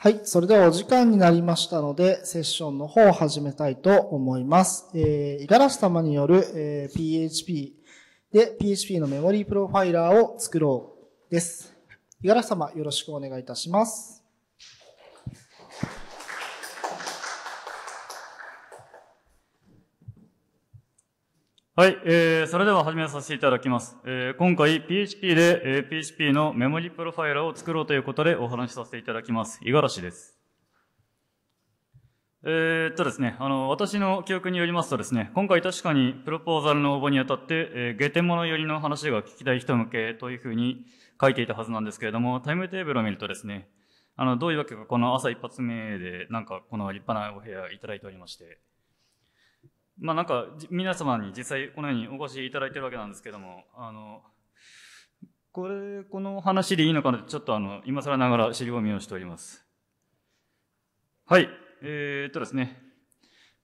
はい。それではお時間になりましたので、セッションの方を始めたいと思います。えー、五十嵐様による、えー、PHP で PHP のメモリープロファイラーを作ろうです。五十嵐様、よろしくお願いいたします。はい、えー、それでは始めさせていただきます。えー、今回 PHP で、えー、PHP のメモリプロファイラーを作ろうということでお話しさせていただきます。五十嵐です。えー、っとですね、あの、私の記憶によりますとですね、今回確かにプロポーザルの応募にあたって、えー、ゲテモノ寄りの話が聞きたい人向けというふうに書いていたはずなんですけれども、タイムテーブルを見るとですね、あの、どういうわけかこの朝一発目で、なんかこの立派なお部屋いただいておりまして、まあなんか皆様に実際このようにお越しいただいてるわけなんですけども、あの、これ、この話でいいのかなちょっとあの、今更ながら尻込みをしております。はい。えー、っとですね。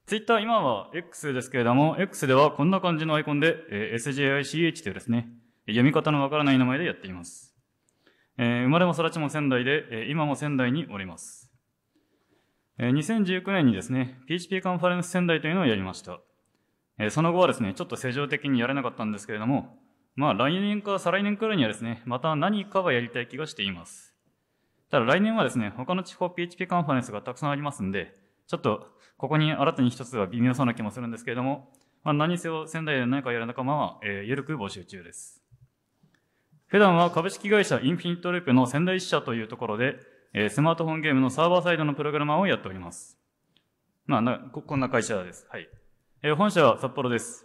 Twitter 今は X ですけれども、X ではこんな感じのアイコンで、えー、SJICH というですね、読み方のわからない名前でやっています。えー、生まれも育ちも仙台で、え今も仙台におります。2019年にですね、PHP カンファレンス仙台というのをやりました。その後はですね、ちょっと正常的にやれなかったんですけれども、まあ来年か再来年くらいにはですね、また何かはやりたい気がしています。ただ来年はですね、他の地方 PHP カンファレンスがたくさんありますんで、ちょっとここに新たに一つは微妙そうな気もするんですけれども、まあ、何せを仙台で何かやる仲間は、えー、緩く募集中です。普段は株式会社インフィニットループの仙台支社というところで、えスマートフォンゲームのサーバーサイドのプログラマーをやっております。まあ、なこ、こんな会社です。はい。え本社は札幌です。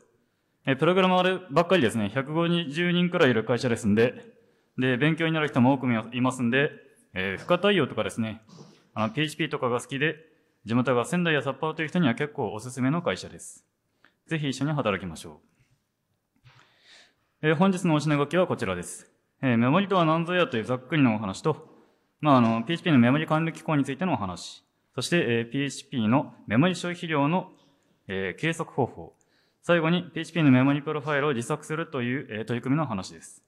えプログラマーばっかりですね、150人くらいいる会社ですんで、で、勉強になる人も多くいますんで、えー、不可対応とかですね、あの、PHP とかが好きで、地元が仙台や札幌という人には結構おすすめの会社です。ぜひ一緒に働きましょう。えー、本日のお品書きはこちらです。えー、メモリとは何ぞやというざっくりのお話と、まあ、あの、PHP のメモリ管理機構についてのお話、そして、えー、PHP のメモリ消費量の、えー、計測方法、最後に PHP のメモリプロファイルを自作するという、えー、取り組みの話です。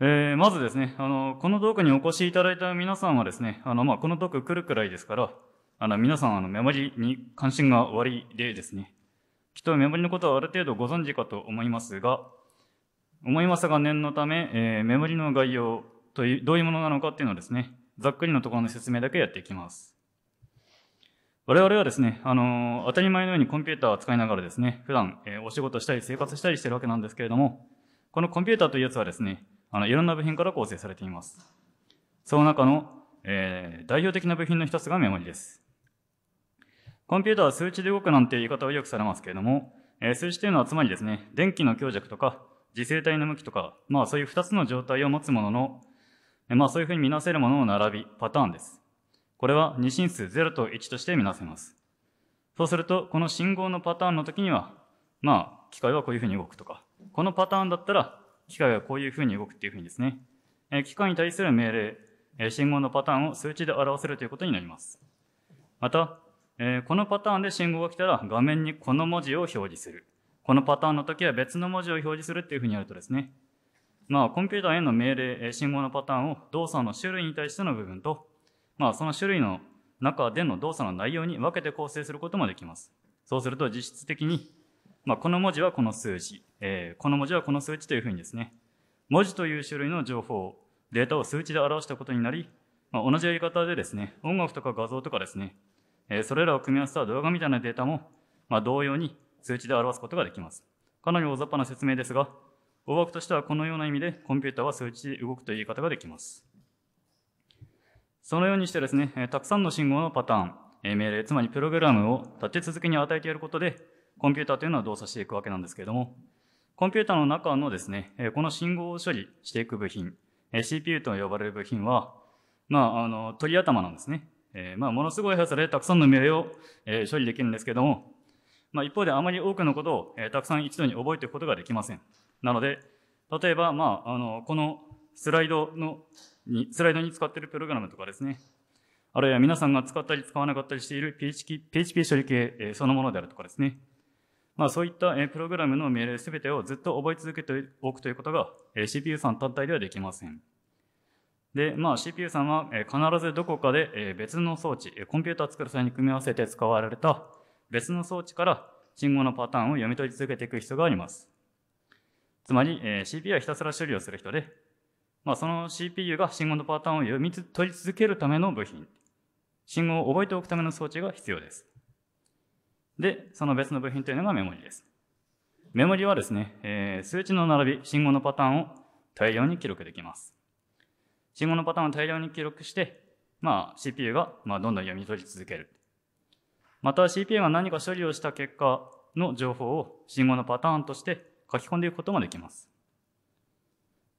えー、まずですね、あの、このトークにお越しいただいた皆さんはですね、あの、まあ、このトーク来るくらいですから、あの、皆さん、あの、メモリに関心がおありでですね、きっとメモリのことはある程度ご存知かと思いますが、思いますが念のため、えー、メモリの概要という、どういうものなのかっていうのをですね、ざっくりのところの説明だけやっていきます。我々はですね、あのー、当たり前のようにコンピューターを使いながらですね、普段、えー、お仕事したり生活したりしてるわけなんですけれども、このコンピューターというやつはですね、あの、いろんな部品から構成されています。その中の、えー、代表的な部品の一つがメモリです。コンピューターは数値で動くなんて言い方をよくされますけれども、え数値というのはつまりですね、電気の強弱とか自生体の向きとか、まあそういう2つの状態を持つものの、まあそういうふうに見なせるものを並び、パターンです。これは二進数0と1として見なせます。そうすると、この信号のパターンの時には、まあ、機械はこういうふうに動くとか、このパターンだったら、機械はこういうふうに動くっていうふうにですね、え機械に対する命令、え信号のパターンを数値で表せるということになります。また、えこのパターンで信号が来たら画面にこの文字を表示する。このパターンの時は別の文字を表示するっていうふうにやるとですね、まあ、コンピューターへの命令、信号のパターンを動作の種類に対しての部分と、まあ、その種類の中での動作の内容に分けて構成することもできます。そうすると実質的に、まあ、この文字はこの数字、えー、この文字はこの数値というふうにですね、文字という種類の情報、データを数値で表したことになり、まあ、同じやり方でですね、音楽とか画像とかですね、えー、それらを組み合わせた動画みたいなデータも、まあ、同様に数値で表すことができます。かなり大雑把な説明ですが、大枠としてはこのような意味でコンピュータは数値で動くという言い方ができます。そのようにしてですね、たくさんの信号のパターン、え命令、つまりプログラムを立て続けに与えてやることで、コンピューターというのは動作していくわけなんですけれども、コンピューターの中のですね、この信号を処理していく部品、CPU と呼ばれる部品は、まあ、あの、鳥頭なんですね。えまあ、ものすごい速さでたくさんの命令を、え処理できるんですけれども、まあ、一方であまり多くのことを、えー、たくさん一度に覚えていくことができません。なので、例えば、まあ、あの、このスライドのに、スライドに使っているプログラムとかですね、あるいは皆さんが使ったり使わなかったりしている PHP, PHP 処理系、えー、そのものであるとかですね、まあ、そういった、えー、プログラムの命令すべてをずっと覚え続けておくということが、えー、CPU さん単体ではできません。で、まあ、CPU さんは必ずどこかで別の装置、コンピューター作る際に組み合わせて使われた別の装置から信号のパターンを読み取り続けていく必要があります。つまり、え CPU はひたすら処理をする人で、まあ、その CPU が信号のパターンを読み取り続けるための部品、信号を覚えておくための装置が必要です。で、その別の部品というのがメモリです。メモリはですね、えー、数値の並び、信号のパターンを大量に記録できます。信号のパターンを大量に記録して、まあ、CPU がまあどんどん読み取り続ける。また CPA が何か処理をした結果の情報を信号のパターンとして書き込んでいくこともできます。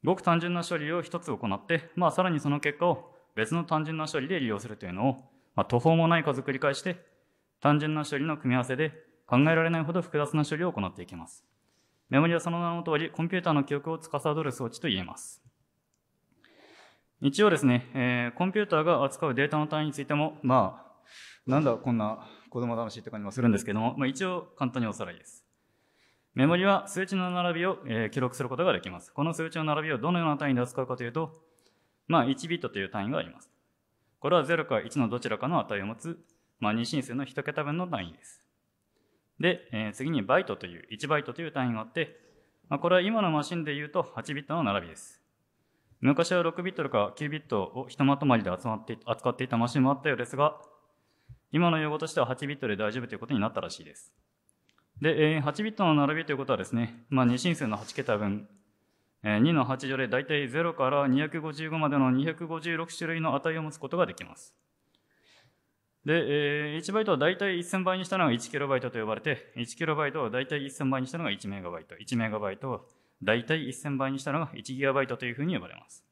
ごく単純な処理を一つ行って、まあ、さらにその結果を別の単純な処理で利用するというのを、まあ、途方もない数繰り返して、単純な処理の組み合わせで考えられないほど複雑な処理を行っていきます。メモリはその名の通り、コンピューターの記憶を司る装置と言えます。一応ですね、えー、コンピューターが扱うデータの単位についても、まあ、なんだこんな子供楽しいとかにもするんですけども、まあ、一応簡単におさらいです。メモリは数値の並びを、え記録することができます。この数値の並びをどのような単位で扱うかというと、まあ、1ビットという単位があります。これは0か1のどちらかの値を持つ、まあ、二進数の1桁分の単位です。で、え次にバイトという、1バイトという単位があって、まあ、これは今のマシンで言うと8ビットの並びです。昔は6ビットとか9ビットをひとまとまりで集まって扱っていたマシンもあったようですが、今の用語としては8ビットで大丈夫ということになったらしいです。で、え8ビットの並びということはですね、まあ、2進数の8桁分、え2の8乗で大体0から255までの256種類の値を持つことができます。で、え1バイトを大体1000倍にしたのが1キロバイトと呼ばれて、1キロバイトを大体1000倍にしたのが1メガバイト、1メガバイトを大体1000倍にしたのが1ギガバイトというふうに呼ばれます。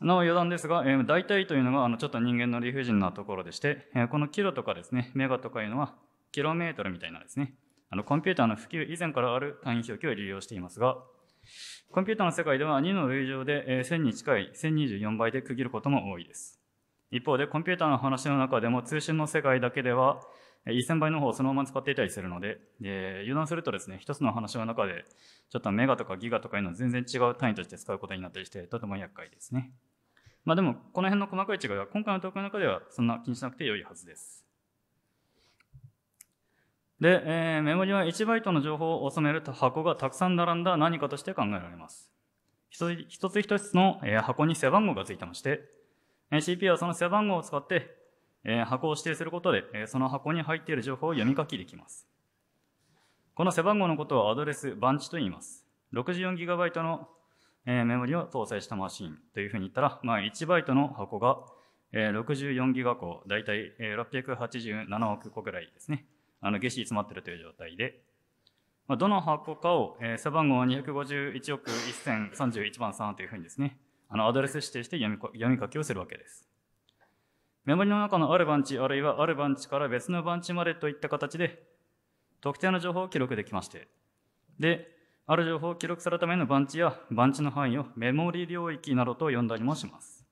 なお余談ですが、えー、大体というのがあのちょっと人間の理不尽なところでして、えー、このキロとかですね、メガとかいうのは、キロメートルみたいなですね、あのコンピューターの普及以前からある単位表記を利用していますが、コンピューターの世界では2の類乗で、えー、1000に近い1024倍で区切ることも多いです。一方で、コンピューターの話の中でも通信の世界だけでは、1000倍の方をそのまま使っていたりするので、えー、油断するとですね、一つの話の中で、ちょっとメガとかギガとかいうのは全然違う単位として使うことになったりして、とても厄介ですね。まあでも、この辺の細かい違いは、今回のトークの中ではそんな気にしなくて良いはずです。で、えー、メモリは1バイトの情報を収める箱がたくさん並んだ何かとして考えられます。一つ一つの箱に背番号がついてまして、CPU はその背番号を使って、箱を指定することで、その箱に入っている情報を読み書きできます。この背番号のことをアドレス、番地と言います。64GB のえー、メモリを搭載したマシンというふうに言ったら、まあ、1バイトの箱が、えー、64ギガ個、だいたい687億個ぐらいですね、あの、下死詰まってるという状態で、まあ、どの箱かを、えー、背番号251億1031番3というふうにですね、あの、アドレス指定して読み読み書きをするわけです。メモリの中のある番地、あるいはある番地から別の番地までといった形で、特定の情報を記録できまして、で、ある情報を記録するための番地や番地の範囲をメモリ領域などと呼んだりもします。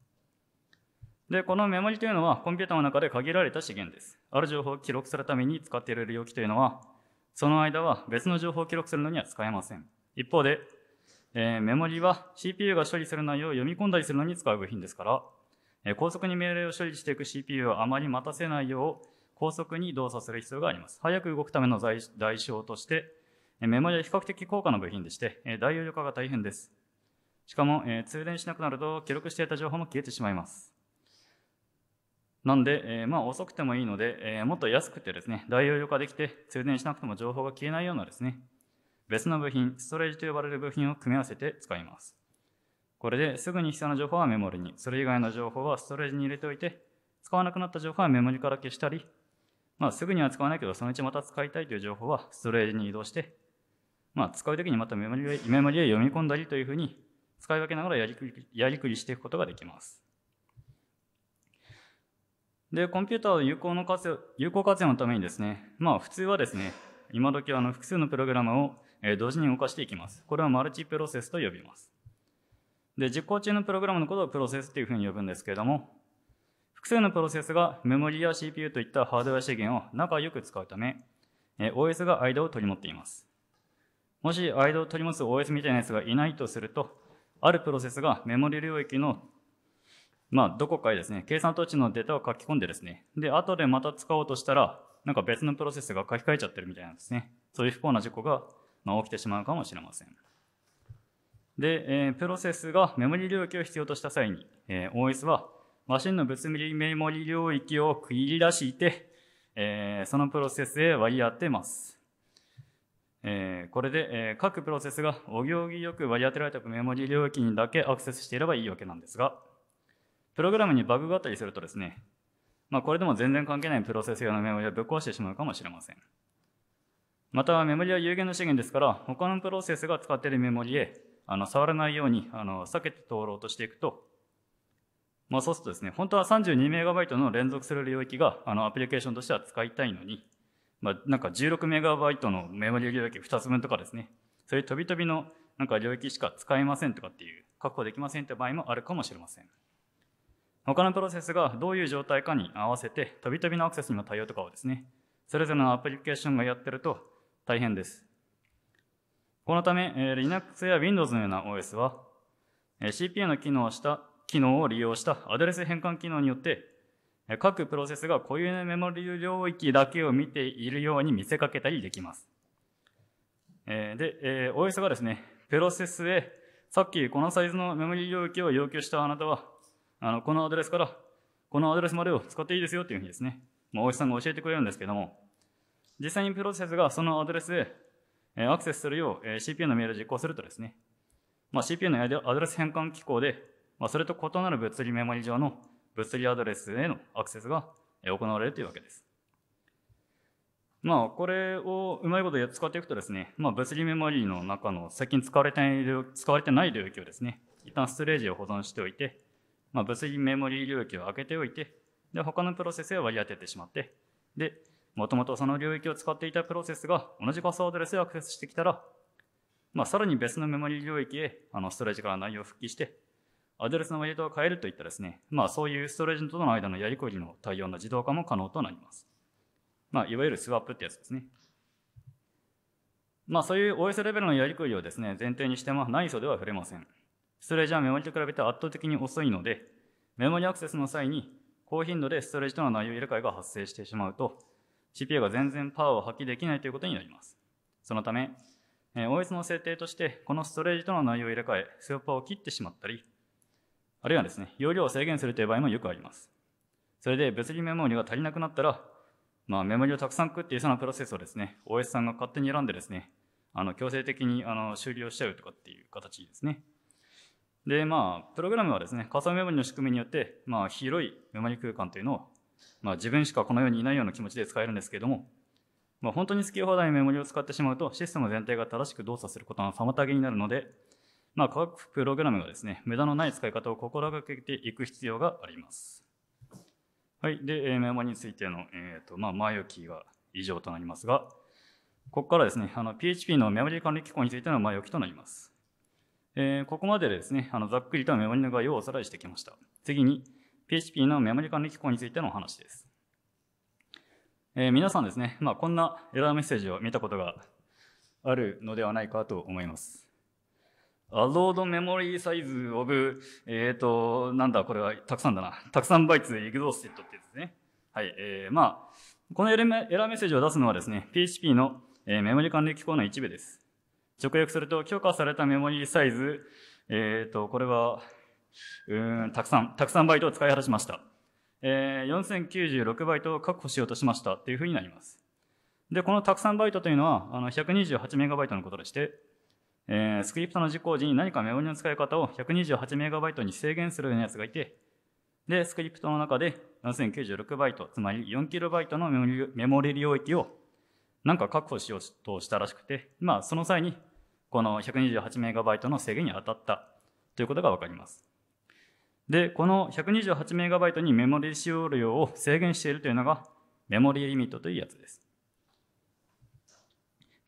で、このメモリというのはコンピューターの中で限られた資源です。ある情報を記録するために使っている領域というのは、その間は別の情報を記録するのには使えません。一方で、えー、メモリは CPU が処理する内容を読み込んだりするのに使う部品ですから、えー、高速に命令を処理していく CPU をあまり待たせないよう、高速に動作する必要があります。早く動くための代償として、メモリは比較的高価な部品でして、大容量化が大変です。しかも、通電しなくなると記録していた情報も消えてしまいます。なんで、えまあ遅くてもいいので、えもっと安くてですね、大容量化できて通電しなくても情報が消えないようなですね、別の部品、ストレージと呼ばれる部品を組み合わせて使います。これですぐに必要な情報はメモリに、それ以外の情報はストレージに入れておいて、使わなくなった情報はメモリから消したり、まあすぐには使わないけど、そのうちまた使いたいという情報はストレージに移動して、まあ、使う時にまたメモリをメモリを読み込んだりというふうに使い分けながらやりくりやりくりしていくことができます。で、コンピューターを有効の活用有効活用のためにですね、まあ、普通はですね、今時あの複数のプログラムを同時に動かしていきます。これはマルチプロセスと呼びます。で、実行中のプログラムのことをプロセスというふうに呼ぶんですけれども、複数のプロセスがメモリや CPU といったハードウェア資源を仲良く使うため、OS が間を取り持っています。もし間を取り持つ OS みたいなやつがいないとすると、あるプロセスがメモリ領域の、まあ、どこかへですね、計算装置のデータを書き込んでですね、で、後でまた使おうとしたら、なんか別のプロセスが書き換えちゃってるみたいなんですね。そういう不幸な事故が、まあ、起きてしまうかもしれません。で、えー、プロセスがメモリ領域を必要とした際に、えー、OS はマシンの物理メモリ領域を切り出して、えー、そのプロセスへ割り当てます。えー、これで、えー、各プロセスがお行儀よく割り当てられたメモリ領域にだけアクセスしていればいいわけなんですが、プログラムにバグがあったりするとですね、まあ、これでも全然関係ないプロセス用のメモリをぶっ壊してしまうかもしれません。また、メモリは有限の資源ですから、他のプロセスが使っているメモリへ、あの、触らないように、あの、避けて通ろうとしていくと、まあ、そうするとですね、本当は 32MB の連続する領域が、あの、アプリケーションとしては使いたいのに、まあ、なんか16メガバイトのメモリ領域2つ分とかですね、そういう飛び飛びのなんか領域しか使えませんとかっていう、確保できませんって場合もあるかもしれません。他のプロセスがどういう状態かに合わせて、飛び飛びのアクセスにも対応とかをですね、それぞれのアプリケーションがやってると大変です。このため、え Linux や Windows のような OS は、え CPU の機能した、機能を利用したアドレス変換機能によって各プロセスが固有のメモリ領域だけを見ているように見せかけたりできます。で、OS がですね、プロセスへ、さっきこのサイズのメモリ領域を要求したあなたは、あの、このアドレスから、このアドレスまでを使っていいですよっていうふうにですね、まあ、OS さんが教えてくれるんですけども、実際にプロセスがそのアドレスへアクセスするよう CPU のメールを実行するとですね、まあ、CPU のアドレス変換機構で、まあ、それと異なる物理メモリ上の物理アドレスへのアクセスが行われるというわけです。まあ、これをうまいこと使っていくとですね、まあ、物理メモリーの中の最近使われてない使われてない領域をですね、一旦ストレージを保存しておいて、まあ、物理メモリー領域を開けておいて、で、他のプロセスへ割り当ててしまって、で、もともとその領域を使っていたプロセスが同じパスアドレスへアクセスしてきたら、まあ、さらに別のメモリー領域へあのストレージから内容を復帰して、アドレスのウェイトを変えるといったですね、まあ、そういうストレージとの間のやりくりの対応の自動化も可能となります。まあ、いわゆるスワップってやつですね。まあ、そういう OS レベルのやりくりをですね、前提にしても内装では触れません。ストレージはメモリと比べて圧倒的に遅いので、メモリアクセスの際に高頻度でストレージとの内容入れ替えが発生してしまうと、CPU が全然パワーを発揮できないということになります。そのため、OS の設定として、このストレージとの内容入れ替え、スワッパーを切ってしまったり、あるいはですね、容量を制限するという場合もよくあります。それで物理メモリが足りなくなったら、まあ、メモリをたくさん食っていそうなプロセスをですね、OS さんが勝手に選んでですね、あの強制的にあの終了しちゃうとかっていう形ですね。で、まあ、プログラムはですね、仮想メモリの仕組みによって、まあ、広いメモリ空間というのを、まあ、自分しかこの世にいないような気持ちで使えるんですけれども、まあ、本当に好き放題メモリを使ってしまうと、システム全体が正しく動作することの妨げになるので、まあ、学プログラムがですね、無駄のない使い方を心がけていく必要があります。はい。で、メモについての、えっ、ー、と、まあ、前置きは以上となりますが、ここからですね、あの、PHP のメモリ管理機構についての前置きとなります。えー、ここまでですね、あの、ざっくりとメモリの概要をおさらいしてきました。次に、PHP のメモリ管理機構についてのお話です。えー、皆さんですね、まあ、こんなエラーメッセージを見たことがあるのではないかと思います。アロードメモリーサイズオブ、えっ、ー、と、なんだ、これはたくさんだな。たくさんバイツエグゾーステッドってやつですね。はい。えー、まあ、このエラーメッセージを出すのはですね、PHP の、えメモリ管理機構の一部です。直訳すると、許可されたメモリーサイズ、えっ、ー、と、これは、うん、たくさん、たくさんバイトを使い果たしました。えー、4096バイトを確保しようとしましたっていうふうになります。で、このたくさんバイトというのは、あの、128メガバイトのことでして、えー、スクリプトの実行時に何かメモリの使い方を 128MB に制限するようなやつがいて、で、スクリプトの中で 7096B、つまり 4KB のメモリメモリ領域をなんか確保しようとしたらしくて、まあ、その際に、この 128MB の制限に当たったということがわかります。で、この 128MB にメモリ使用量を制限しているというのが、メモリリミットというやつです。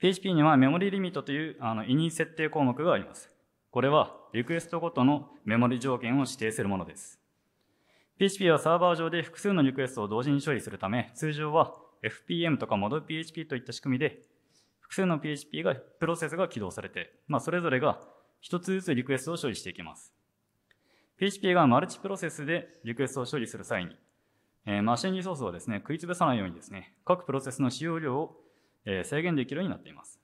PHP にはメモリリミットというあの委任設定項目があります。これはリクエストごとのメモリ条件を指定するものです。PHP はサーバー上で複数のリクエストを同時に処理するため、通常は FPM とか ModPHP といった仕組みで、複数の PHP が、プロセスが起動されて、まあ、それぞれが一つずつリクエストを処理していきます。PHP がマルチプロセスでリクエストを処理する際に、えー、マシンリソースをですね、食い潰さないようにですね、各プロセスの使用量をえ制限できるようになっています。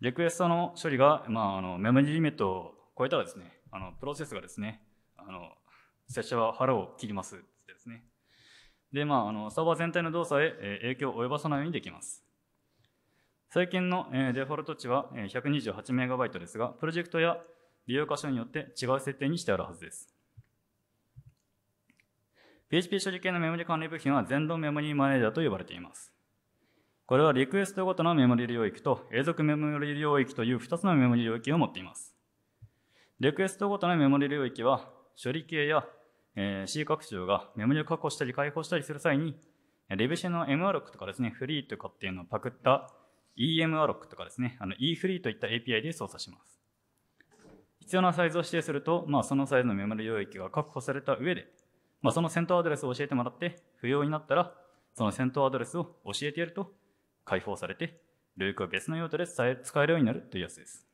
リクエストの処理が、まあ、あのメモリリミットを超えたらですね、あのプロセスがですね、あの拙者は腹を切りますってですね。で、まあ、あのサーバー全体の動作へ影響を及ばさないようにできます。最近のデフォルト値は 128MB ですが、プロジェクトや利用箇所によって違う設定にしてあるはずです。PHP 処理系のメモリ管理部品は全動メモリーマネージャーと呼ばれています。これはリクエストごとのメモリ領域と永続メモリ領域という2つのメモリ領域を持っています。リクエストごとのメモリ領域は処理系や、えー、C 拡張がメモリを確保したり解放したりする際にレビシェの M アロックとかですね、フリーとかっていうのをパクった EM アロックとかですね、あの E フリーといった API で操作します。必要なサイズを指定すると、まあ、そのサイズのメモリ領域が確保された上で、まあ、その先頭アドレスを教えてもらって、不要になったら、その先頭アドレスを教えてやると、解放されて、ルークは別の用途で使えるようになるというやつです。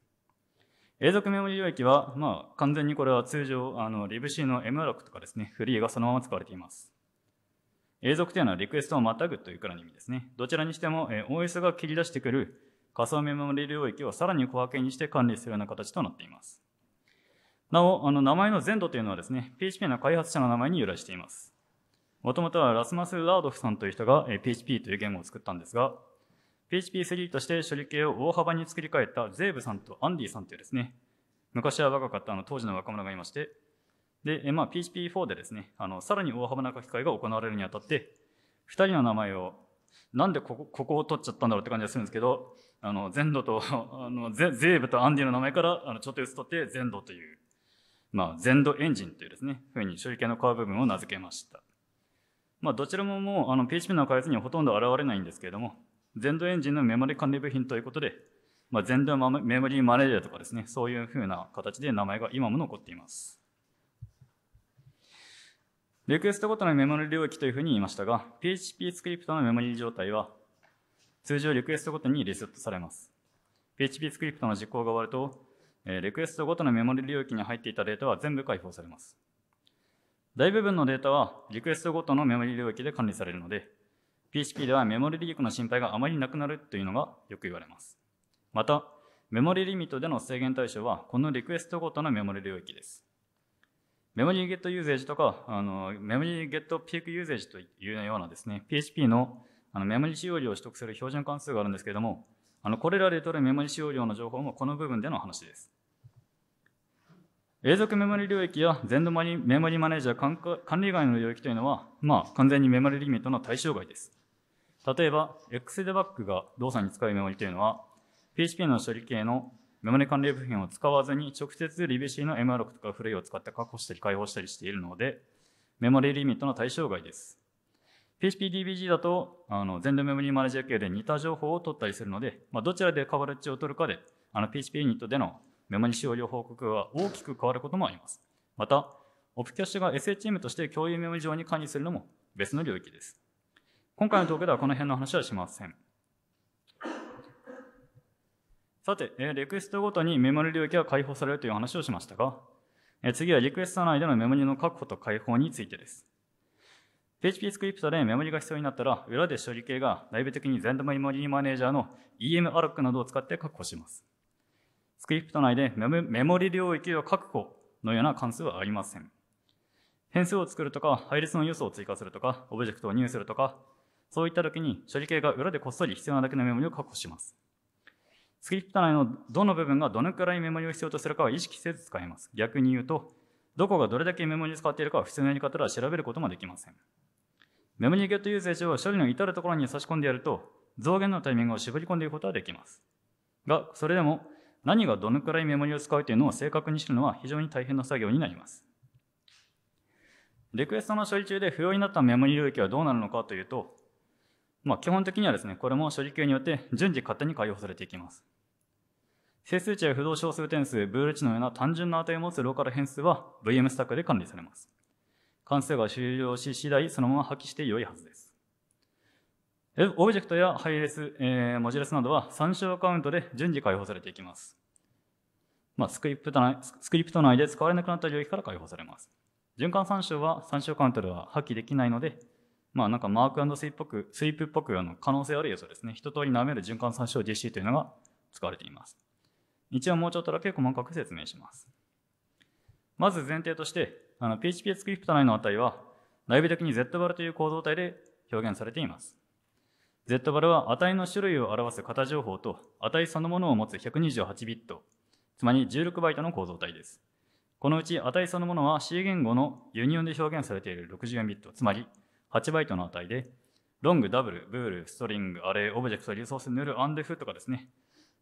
永続メモリ領域は、まあ、完全にこれは通常、あの、リ i シ c の m クとかですね、フリーがそのまま使われています。永続というのはリクエストをまたぐというくらいの意味ですね。どちらにしても、えー、OS が切り出してくる仮想メモリ領域をさらに小分けにして管理するような形となっています。なお、あの、名前の全土というのはですね、PHP の開発者の名前に由来しています。もともとはラスマス・ラードフさんという人が、えー、PHP という言語を作ったんですが、PHP3 として処理系を大幅に作り変えたゼーブさんとアンディさんというですね、昔は若かったあの当時の若者がいまして、で、まあ、PHP4 でですね、あのさらに大幅な書き換えが行われるにあたって、二人の名前を、なんでここここを取っちゃったんだろうって感じがするんですけど、あの全土と あのゼーブとアンディの名前からあのちょっとずつ取って全土という、まあ、全土エンジンというですね、ふうに処理系の皮部分を名付けました。まあ、どちらももうあの PHP の開発にはほとんど現れないんですけれども、全土エンジンのメモリ管理部品ということで、まあ、全土メモリマネージャーとかですね、そういうふうな形で名前が今も残っています。リクエストごとのメモリ領域というふうに言いましたが、PHP スクリプトのメモリ状態は、通常リクエストごとにリセットされます。PHP スクリプトの実行が終わると、えリクエストごとのメモリ領域に入っていたデータは全部解放されます。大部分のデータはリクエストごとのメモリ領域で管理されるので、PHP ではメモリリークの心配があまりなくなるというのがよく言われます。また、メモリリミットでの制限対象は、このリクエストごとのメモリ領域です。メモリーゲットユーゼージとか、あのメモリーゲットピークユーゼージというようなですね、PHP のあのメモリ使用量を取得する標準関数があるんですけれども、あのこれらで取るメモリ使用量の情報もこの部分での話です。永続メモリ領域や全度メモリマネージャー管理外の領域というのは、まあ、完全にメモリリミットの対象外です。例えば、x デバッグが動作に使うメモリというのは、PHP の処理系のメモリ関連部品を使わずに直接 r i b c の MR6 とかフレイを使って確保したり解放したりしているので、メモリリミットの対象外です。PHPDBG だと、あの、全土メモリマネージャー系で似た情報を取ったりするので、まあ、どちらでカバレッジを取るかで、あの、PHP ユニットでのメモリ使用量報告が大きく変わることもあります。また、オプキャッシュが SHM として共有メモリ上に管理するのも別の領域です。今回の動画ではこの辺の話はしません。さて、リクエストごとにメモリ領域が解放されるという話をしましたが、次はリクエスト内でのメモリの確保と解放についてです。PHP スクリプトでメモリが必要になったら、裏で処理系が内部的に全メモリマネージャーの EM アロックなどを使って確保します。スクリプト内でメモリ領域を確保のような関数はありません。変数を作るとか、配列の要素を追加するとか、オブジェクトを入するとか、そういった時に処理系が裏でこっそり必要なだけのメモリを確保します。スクリプト内のどの部分がどのくらいメモリを必要とするかは意識せず使えます。逆に言うと、どこがどれだけメモリを使っているかは普通のやり方では調べることもできません。メモリーゲットユーゼージを処理の至るところに差し込んでやると、増減のタイミングを絞り込んでいくことはできます。が、それでも何がどのくらいメモリを使うというのを正確に知るのは非常に大変な作業になります。リクエストの処理中で不要になったメモリ領域はどうなるのかというと、まあ、基本的にはですね、これも処理級によって順次勝手に解放されていきます。整数値や不動小数点数、ブール値のような単純な値を持つローカル変数は VM スタックで管理されます。関数が終了し次第そのまま破棄して良いはずです。オブジェクトや配列、えー、文字列などは参照カウントで順次解放されていきます。まあ、スクリプト内スクリプト内で使われなくなった領域から解放されます。循環参照は参照カウントでは破棄できないので、まあなんかマークスイープっぽく、スイープっぽくあの可能性ある要素ですね。一通り舐める循環参照 DC というのが使われています。一応もうちょっとだけ細かく説明します。まず前提として、あの PHP スクリプト内の値は、内部的に Z バルという構造体で表現されています。Z バルは値の種類を表す型情報と値そのものを持つ128ビット、つまり16バイトの構造体です。このうち値そのものは C 言語のユニオンで表現されている64ビット、つまり8バイトの値で、ロング、ダブル、ブール、ストリング、アレイ、オブジェクト、リソース、ヌル、アンデフとかですね。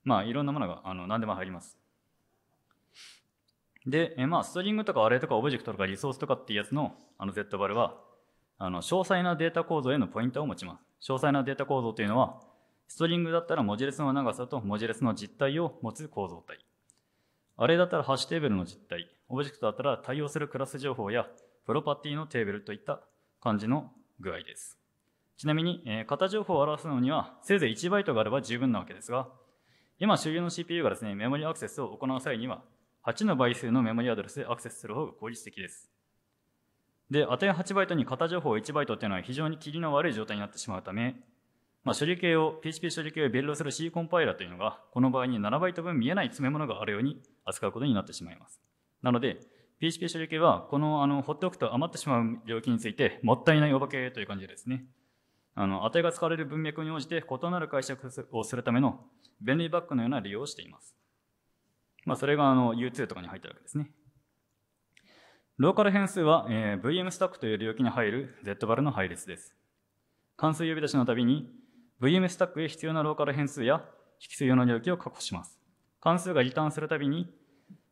まあ、いろんなものが、あの、何でも入ります。で、えまあ、ストリングとかアレイとかオブジェクトとかリソースとかっていうやつの、あの、Z バルは、あの、詳細なデータ構造へのポイントを持ちます。詳細なデータ構造というのは、ストリングだったら文字列の長さと文字列の実態を持つ構造体。アレイだったらハッシュテーブルの実態。オブジェクトだったら対応するクラス情報やプロパティのテーブルといった感じの具合です。ちなみに、え型情報を表すのには、せいぜい1バイトがあれば十分なわけですが、今主流の CPU がですね、メモリアクセスを行う際には、8の倍数のメモリアドレスでアクセスする方が効率的です。で、値8バイトに型情報1バイトっていうのは非常に切りの悪い状態になってしまうため、まあ、処理系を、PHP 処理系をベルロする C コンパイラーというのが、この場合に7バイト分見えない詰め物があるように扱うことになってしまいます。なので、PHP 処理系は、この、あの、放っておくと余ってしまう領域について、もったいないお化けという感じですね。あの、値が使われる文脈に応じて異なる解釈をするための便利バックのような利用をしています。まあ、それが、あの、U2 とかに入ってるわけですね。ローカル変数は、えー、VM スタックという領域に入る Z バルの配列です。関数呼び出しのたびに、VM スタックへ必要なローカル変数や引数用の領域を確保します。関数がリターンするたびに、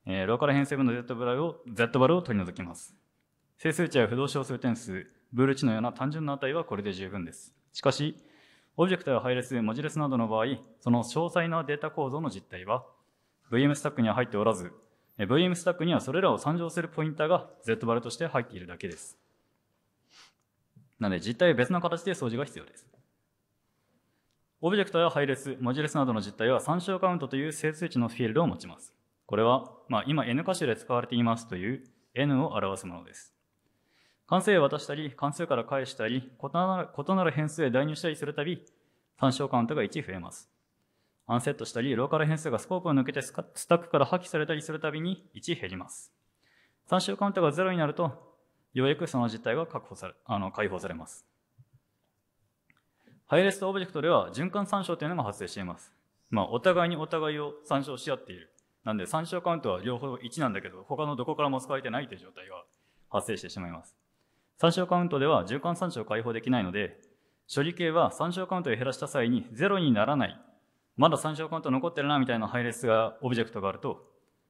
えー、ローカル編成分の Z バルを Z バルを取り除きます。整数値や不動小数点数、ブール値のような単純な値はこれで十分です。しかし、オブジェクトや配列、文字列などの場合、その詳細なデータ構造の実態は、VM スタックには入っておらず、VM スタックにはそれらを参照するポインターが Z バルとして入っているだけです。なので、実態は別の形で掃除が必要です。オブジェクトや配列、文字列などの実態は参照カウントという整数値のフィールドを持ちます。これは、まあ、今 N 歌手で使われていますという N を表すものです。関数へ渡したり、関数から返したり、異なる異なる変数へ代入したりするたび、参照カウントが1増えます。アンセットしたり、ローカル変数がスコープを抜けてスタックから破棄されたりするたびに1減ります。参照カウントが0になると、ようやくその実態が確保され、あの解放されます。ハイレストオブジェクトでは循環参照というのが発生しています。まあ、お互いにお互いを参照し合っている。なんで参照カウントは両方1なんだけど、他のどこからも使われてないという状態が発生してしまいます。参照カウントでは循環参照を解放できないので、処理系は参照カウントを減らした際に0にならない、まだ参照カウント残ってるなみたいな配列が、オブジェクトがあると、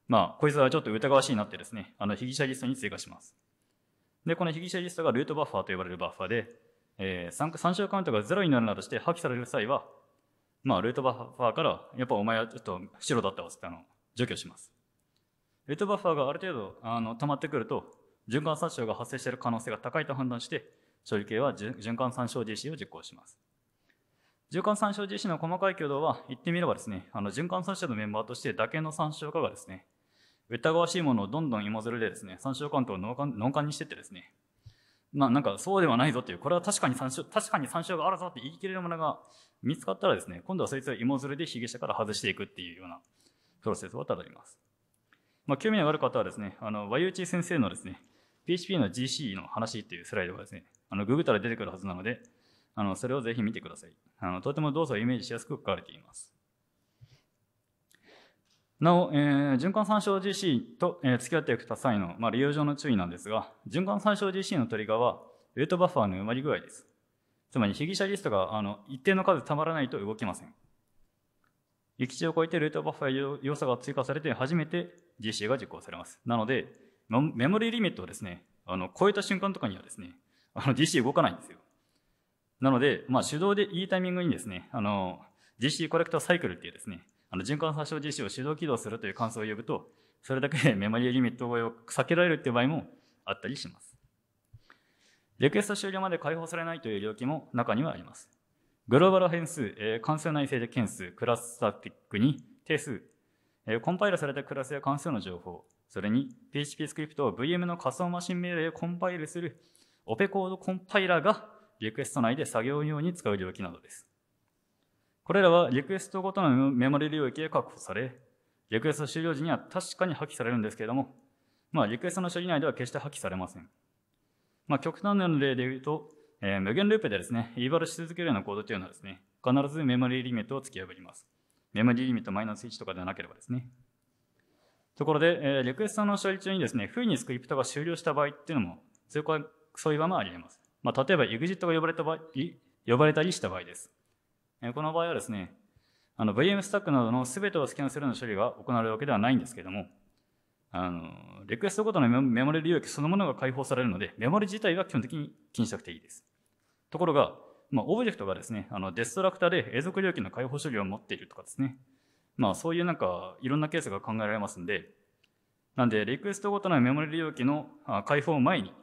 まあ、こいつはちょっと疑わしいなってですね、あの、被疑者リストに追加します。で、この被疑者リストがルートバッファーと呼ばれるバッファーで、えー、参照カウントが0になるなどして破棄される際は、まあ、ルートバッファーから、やっぱお前はちょっと白だったわって、あの、除去します。レッドバッファーがある程度あの溜まってくると、循環殺傷が発生している可能性が高いと判断して、処理系は循環参照 g c を実行します。循環参照 g c の細かい挙動は、言ってみればですね、あの循環参照のメンバーとしてだけの参照化がですね、疑わしいものをどんどん芋づるでですね、参照関東を農家にしてってですね、まあなんかそうではないぞという、これは確かに参照、確かに参照があるぞって言い切れるものが見つかったらですね、今度はそいつを芋づるで被疑者から外していくっていうようなプロセスをたどります。まあ、興味のある方はですね、あの、和祐一先生のですね、PHP の GC の話っていうスライドがですね、あの、ググったら出てくるはずなので、あの、それをぜひ見てください。あの、とても動作をイメージしやすく書かれています。なお、えー、循環参照 GC と、えー、付き合っていく際の、まあ、利用上の注意なんですが、循環参照 GC のトリガーは、ウェイトバッファーの埋まり具合です。つまり、被疑者リストが、あの、一定の数たまらないと動きません。域値を超えてルートバッファー要素が追加されて初めて DCA が実行されます。なので、メモリーリミットをですね、あの、超えた瞬間とかにはですね、あの、DC 動かないんですよ。なので、まあ、手動でいいタイミングにですね、あの、DC コレクターサイクルっていうですね、あの、循環差症 DC を手動起動するという感想を呼ぶと、それだけで メモリーリミットを避けられるっていう場合もあったりします。リクエスト終了まで解放されないという領域も中にはあります。グローバル変数、えー、関数内静で件数、クラスタティックに定数、えー、コンパイルされたクラスや関数の情報、それに PHP スクリプトを VM の仮想マシン命令をコンパイルするオペコードコンパイラがリクエスト内で作業用に使う領域などです。これらはリクエストごとのメモリ領域で確保され、リクエスト終了時には確かに破棄されるんですけれども、まあ、リクエストの処理内では決して破棄されません。まあ、極端な例で言うと、えー、無限ループでですね、イーバルし続けるようなコードというのはですね、必ずメモリーリミットを突き破ります。メモリーリミットマイナス1とかではなければですね。ところで、えー、リクエストの処理中にですね、不意にスクリプトが終了した場合っていうのも、そういうそういう場もあり得ます。まあ、例えば EXIT が呼ばれた場合、呼ばれたりした場合です。えー、この場合はですね、あの VM スタックなどの全てをスキャンするような処理が行われるわけではないんですけれども、あの、リクエストごとのメモリ領域そのものが解放されるので、メモリ自体は基本的に気にしなくていいです。ところが、まあ、オブジェクトがですね、あのデストラクタで永続領域の開放処理を持っているとかですね、まあ、そういうなんかいろんなケースが考えられますんで、なんで、リクエストごとのメモリ領域の開放前に、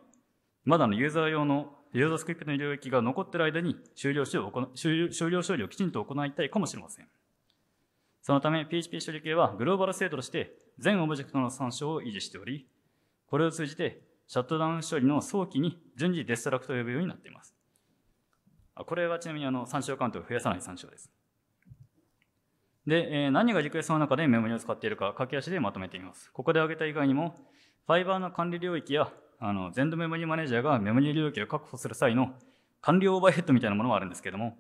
まだのユーザー用のユーザースクリプトの領域が残っている間に終了処理終了処理をきちんと行いたいかもしれません。そのため PHP 処理系はグローバル制度として全オブジェクトの参照を維持しており、これを通じてシャットダウン処理の早期に順次デストラクトを呼ぶようになっています。これはちなみにあの参照カウントを増やさない参照です。で、えー、何がリクエストの中でメモリを使っているか、駆け足でまとめてみます。ここで挙げた以外にも、ファイバーの管理領域や、あの、全土メモリマネージャーがメモリ領域を確保する際の管理オーバーヘッドみたいなものもあるんですけども、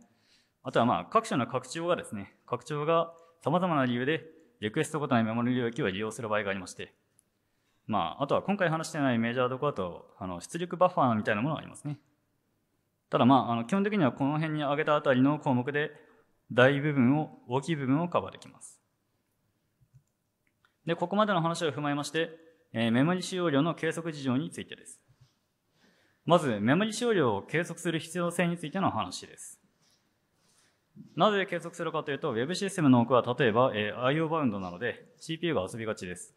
あとはまあ、各社の拡張がですね、拡張が様々な理由で、リクエストごとにメモリ領域を利用する場合がありまして、まあ、あとは今回話してないメジャーどこだと、あの、出力バッファーみたいなものがありますね。ただまあ、あの基本的にはこの辺に挙げたあたりの項目で大部分を、大きい部分をカバーできます。で、ここまでの話を踏まえまして、えー、メモリ使用量の計測事情についてです。まず、メモリ使用量を計測する必要性についての話です。なぜ計測するかというと、Web システムの多くは例えば、えー、IO バウンドなので CPU が遊びがちです。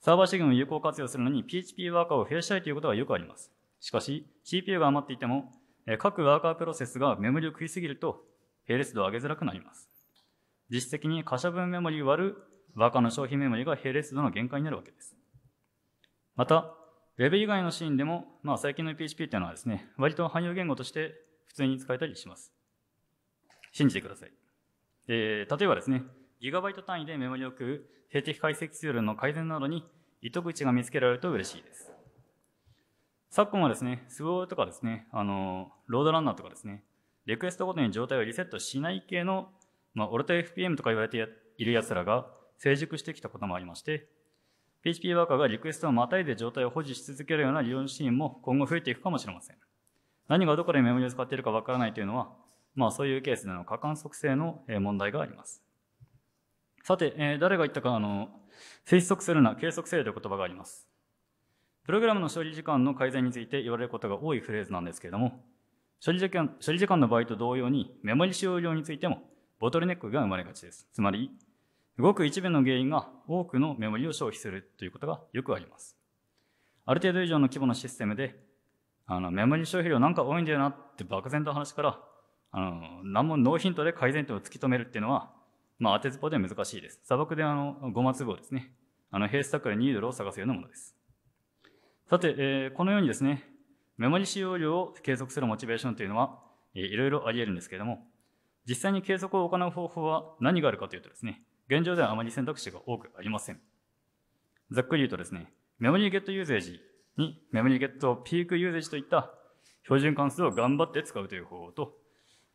サーバー資源を有効活用するのに PHP ワーカーを増やしたいということがよくあります。しかし、CPU が余っていても各ワーカープロセスがメモリを食いすぎると並列度を上げづらくなります。実質的に可処分メモリ割るワーカーの消費メモリが並列度の限界になるわけです。また、Web 以外のシーンでも、まあ、最近の PHP っていうのはですね、割と汎用言語として普通に使えたりします。信じてください。えー、例えばですね、ギガバイト単位でメモリを食う定的解析ツールの改善などに糸口が見つけられると嬉しいです。昨今はですね、スローとかですね、あの、ロードランナーとかですね、リクエストごとに状態をリセットしない系の、まあ、オルタ FPM とか言われているやつらが成熟してきたこともありまして、PHP ワーカーがリクエストをまたいで状態を保持し続けるような利用シーンも今後増えていくかもしれません。何がどこでメモリを使っているかわからないというのは、まあそういうケースでの過観測性の問題があります。さて、え誰が言ったか、あの、推測するな、計測性という言葉があります。プログラムの処理時間の改善について言われることが多いフレーズなんですけれども、処理時間処理時間の場合と同様に、メモリ使用量についても、ボトルネックが生まれがちです。つまり、動く一部の原因が多くのメモリを消費するということがよくあります。ある程度以上の規模のシステムで、あの、メモリ消費量なんか多いんだよなって漠然と話から、あの、何もノーヒントで改善点を突き止めるっていうのは、まあ、当てずぽで難しいです。砂漠であの、ごマ粒をですね、あの、ヘイスタックでニードルを探すようなものです。さて、えー、このようにですね、メモリ使用量を継続するモチベーションというのは、えー、いろいろあり得るんですけれども、実際に継続を行う方法は何があるかというとですね、現状ではあまり選択肢が多くありません。ざっくり言うとですね、メモリーゲットユーゼージにメモリーゲットピークユーゼージといった標準関数を頑張って使うという方法と、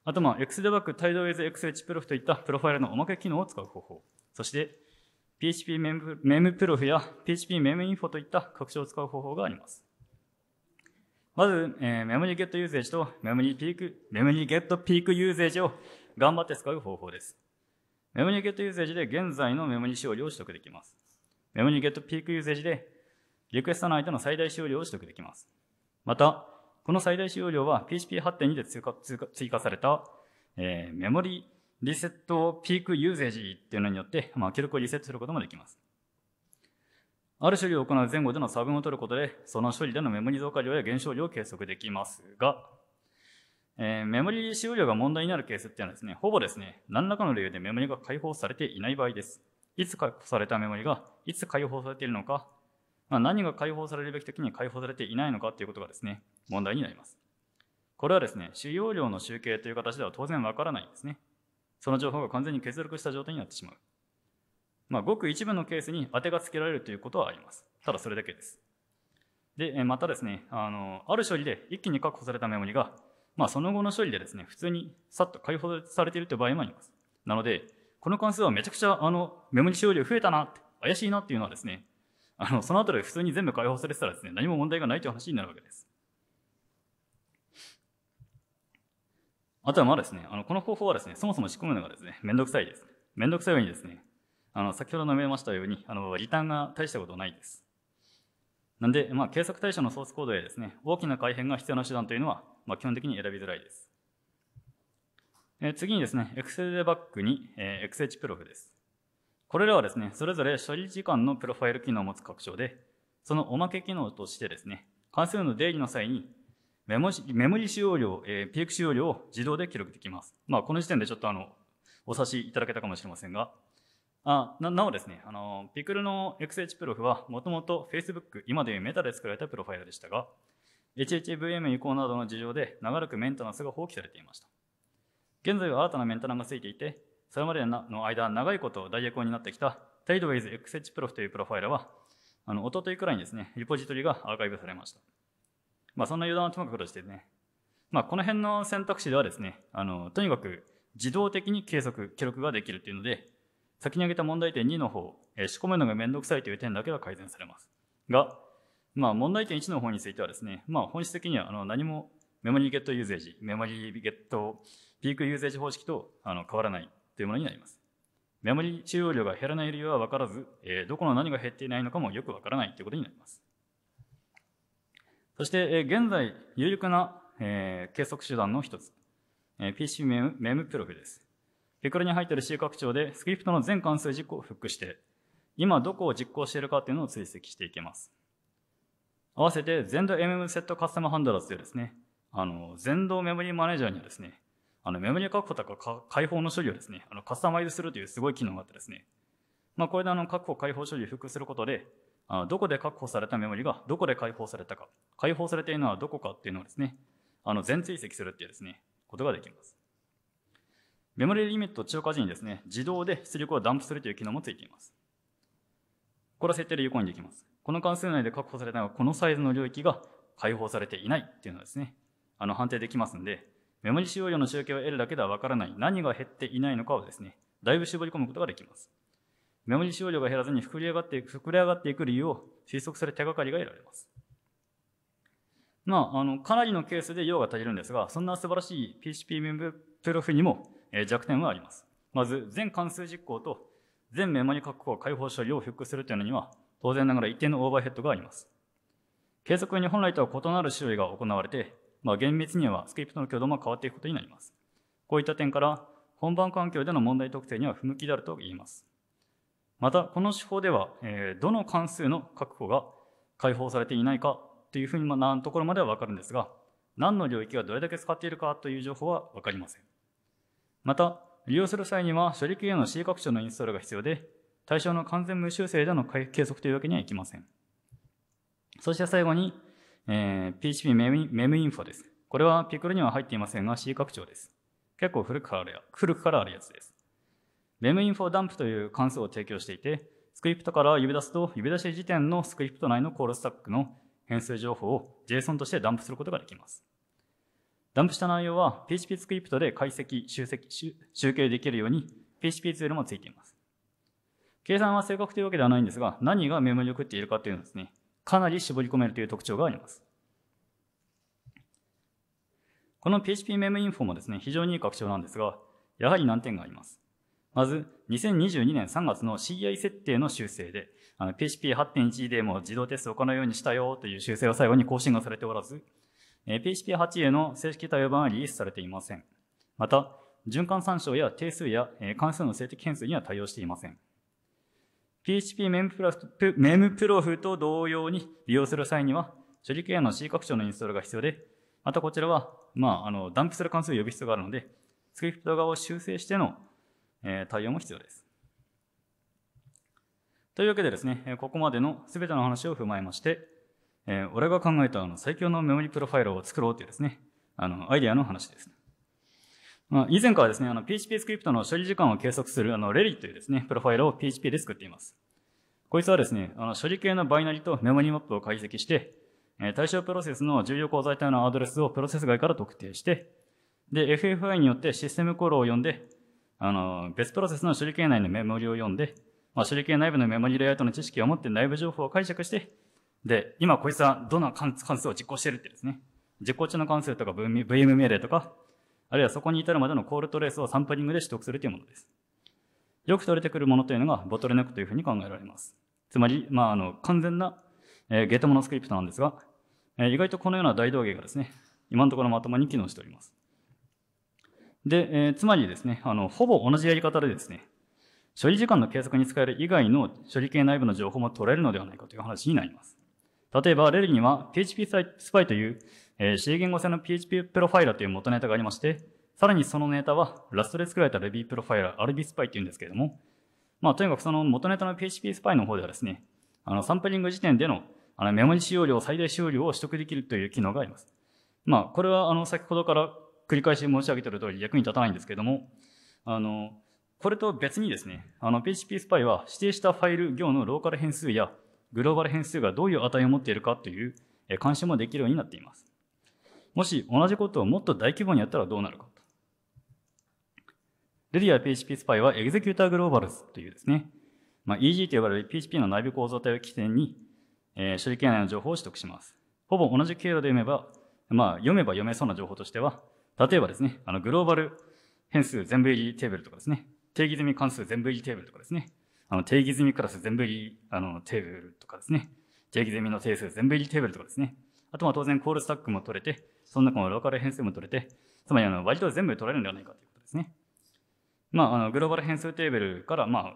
あとまあ x デバッグ、g TideWithXHProf といったプロファイルのおまけ機能を使う方法、そして PHP メムプロフや PHP メムインフォといった拡張を使う方法があります。まず、えー、メモリーゲットユーゼージとメモリーピーク、メモリーゲットピークユーゼージを頑張って使う方法です。メモリーゲットユーゼージで現在のメモリー使用量を取得できます。メモリーゲットピークユーゼージでリクエスト内での最大使用量を取得できます。また、この最大使用量は PHP8.2 で追加された、えー、メモリーリセットピークユーゼージっていうのによって、まあ、記録をリセットすることもできます。ある処理を行う前後での差分を取ることで、その処理でのメモリ増加量や減少量を計測できますが、えー、メモリ使用量が問題になるケースっていうのはですね、ほぼですね、何らかの理由でメモリが解放されていない場合です。いつ解放されたメモリが、いつ解放されているのか、まあ、何が解放されるべき時に解放されていないのかということがですね、問題になります。これはですね、使用量の集計という形では当然わからないんですね。その情報が完全に欠落した状態になってしまう。まあ、ごく一部のケースに当てがつけられるということはあります。ただそれだけです。で、またですね、あの、ある処理で一気に確保されたメモリが、まあ、その後の処理でですね、普通にさっと解放されているという場合もあります。なので、この関数はめちゃくちゃ、あの、メモリ使用量増えたなって、怪しいなっていうのはですね、あの、その後で普通に全部解放されてたらですね、何も問題がないという話になるわけです。あとはまあですね、あの、この方法はですね、そもそも仕込むのがですね、めんどくさいです。めんどくさいようにですね、あの、先ほど述べましたように、あの、リターンが大したことないです。なんで、まあ、計測対象のソースコードへですね、大きな改変が必要な手段というのは、まあ、基本的に選びづらいです。え次にですね、Excel デバッグに、え XHProf です。これらはですね、それぞれ処理時間のプロファイル機能を持つ拡張で、そのおまけ機能としてですね、関数の出入りの際にメモメモリ使用量、えー、ピーク使用量を自動で記録できます。まあ、この時点でちょっとあの、お察しいただけたかもしれませんが、あななおですね、あの、ピクルの XH プロフはもともと Facebook、今でいうメタで作られたプロファイルでしたが、HHVM 移行などの事情で長らくメンテナンスが放棄されていました。現在は新たなメンテナンスがついていて、それまでの間長いこと代役になってきた Tideways XH プロフというプロファイルは、あの、おとといくらいにですね、リポジトリがアーカイブされました。まあ、そんな余談はともかくとしてね、まあ、この辺の選択肢ではですね、あの、とにかく自動的に計測、記録ができるというので、先に挙げた問題点2の方、えー、仕込るのがめんどくさいという点だけは改善されます。が、まあ、問題点1の方についてはですね、まあ、本質的にはあの何もメモリーゲットユーゼージ、メモリーゲットピークユーゼージ方式とあの変わらないというものになります。メモリー使用量が減らない理由は分からず、えー、どこの何が減っていないのかもよく分からないということになります。そして、現在、有力な計測手段の一つ、PC メムメムプロフです。ピクルに入っている C 拡張で、スクリプトの全関数行をフックして、今どこを実行しているかっていうのを追跡していきます。合わせて、全度 MM セットカスタムハンドラーというですね、あの、全動メモリーマネージャーにはですね、あの、メモリー確保とか解放の処理をですね、あの、カスタマイズするというすごい機能があってですね、まあ、これであの、確保解放処理を復することで、あどこで確保されたメモリがどこで解放されたか、解放されているのはどこかっていうのをですね、あの全追跡するっていうですね、ことができます。メモリリミット超過時にですね、自動で出力をダンプするという機能もついています。これは設定で有効にできます。この関数内で確保されたのはこのサイズの領域が解放されていないっていうのはですね、あの判定できますんで、メモリ使用量の集計を得るだけではわからない何が減っていないのかをですね、だいぶ絞り込むことができます。メモリ使用量が減らずに膨れ上がっていく、膨れ上がっていく理由を推測する手がかりが得られます。まあ、あの、かなりのケースで用が足りるんですが、そんな素晴らしい p c p メムプロフにも弱点はあります。まず、全関数実行と全メモリ確保開放処理をフックするというのには、当然ながら一定のオーバーヘッドがあります。計測に本来とは異なる種類が行われて、まあ、厳密にはスクリプトの挙動も変わっていくことになります。こういった点から、本番環境での問題特定には不向きであると言います。また、この手法では、えどの関数の確保が解放されていないかというふうなところまではわかるんですが、何の領域がどれだけ使っているかという情報は分かりません。また、利用する際には処理系への C 拡張のインストールが必要で、対象の完全無修正での計測というわけにはいきません。そして最後に、えー、PHP メムメムインフォです。これはピクルには入っていませんが C 拡張です。結構古くからあるやつです。meminfo-dump という関数を提供していて、スクリプトから呼び出すと、呼び出し時点のスクリプト内のコールスタックの変数情報を JSON としてダンプすることができます。ダンプした内容は PHP スクリプトで解析、集積、集計できるように PHP ツールもついています。計算は正確というわけではないんですが、何がメモリを食っているかというのですね、かなり絞り込めるという特徴があります。この PHP メムインフォもですね、非常にいい拡張なんですが、やはり難点があります。まず、2022年3月の CI 設定の修正で、PHP8.1 でも自動テストをこのようにしたよという修正は最後に更新がされておらず、PHP8 への正式対応版はリリースされていません。また、循環参照や定数や関数の性的変数には対応していません。PHP メムプロフと同様に利用する際には、処理系の C 拡張のインストールが必要で、またこちらは、まあ、あの、ダンプする関数を呼ぶ必要があるので、スクリプト側を修正してのえ対応も必要です。というわけでですね、ここまでの全ての話を踏まえまして、え俺が考えたあの最強のメモリプロファイルを作ろうというですね、あの、アイデアの話です。まあ、以前からですね、あの、PHP スクリプトの処理時間を計測する、あの、レリというですね、プロファイルを PHP で作っています。こいつはですね、あの、処理系のバイナリとメモリマップを解析して、え対象プロセスの重要構造体のアドレスをプロセス外から特定して、で、FFI によってシステムコールを呼んで、あの、別プロセスの手裏剣内のメモリを読んで、まあ、手裏剣内部のメモリレイアウトの知識を持って内部情報を解釈して、で、今こいつはどんな関数を実行してるってですね。実行中の関数とか VM 命令とか、あるいはそこに至るまでのコールトレースをサンプリングで取得するというものです。よく取れてくるものというのがボトルネックというふうに考えられます。つまり、まあ、あの、完全な、えー、ゲートモノスクリプトなんですが、えー、意外とこのような大道芸がですね、今のところまともに機能しております。で、えー、つまりですね、あの、ほぼ同じやり方でですね、処理時間の計測に使える以外の処理系内部の情報も取れるのではないかという話になります。例えば、レルには PHP スパイという、えー、C 言語性の PHP プロファイラーという元ネタがありまして、さらにそのネタはラストで作られた Ruby プロファイラー、RB スパイというんですけれども、まあ、とにかくその元ネタの PHP スパイの方ではですね、あの、サンプリング時点でのあのメモリ使用量、最大使用量を取得できるという機能があります。まあ、これは、あの、先ほどから繰り返し申し上げている通り役に立たないんですけれども、あの、これと別にですね、あの、PHP スパイは指定したファイル行のローカル変数やグローバル変数がどういう値を持っているかという監視もできるようになっています。もし同じことをもっと大規模にやったらどうなるかと。ルディア PHP スパイはエグゼキューターグローバルズというですね、まあ、EG と呼ばれる PHP の内部構造体を起点に、えー、処理系内の情報を取得します。ほぼ同じ経路で読めば、まあ、読めば読めそうな情報としては、例えばですね、あの、グローバル変数全部入りテーブルとかですね、定義済み関数全部入りテーブルとかですね、あの、定義済みクラス全部入り、あの、テーブルとかですね、定義済みの定数全部入りテーブルとかですね、あとは当然コールスタックも取れて、その中のローカル変数も取れて、つまりあの割と全部取れるんではないかということですね。まあ、あのグローバル変数テーブルから、まあ、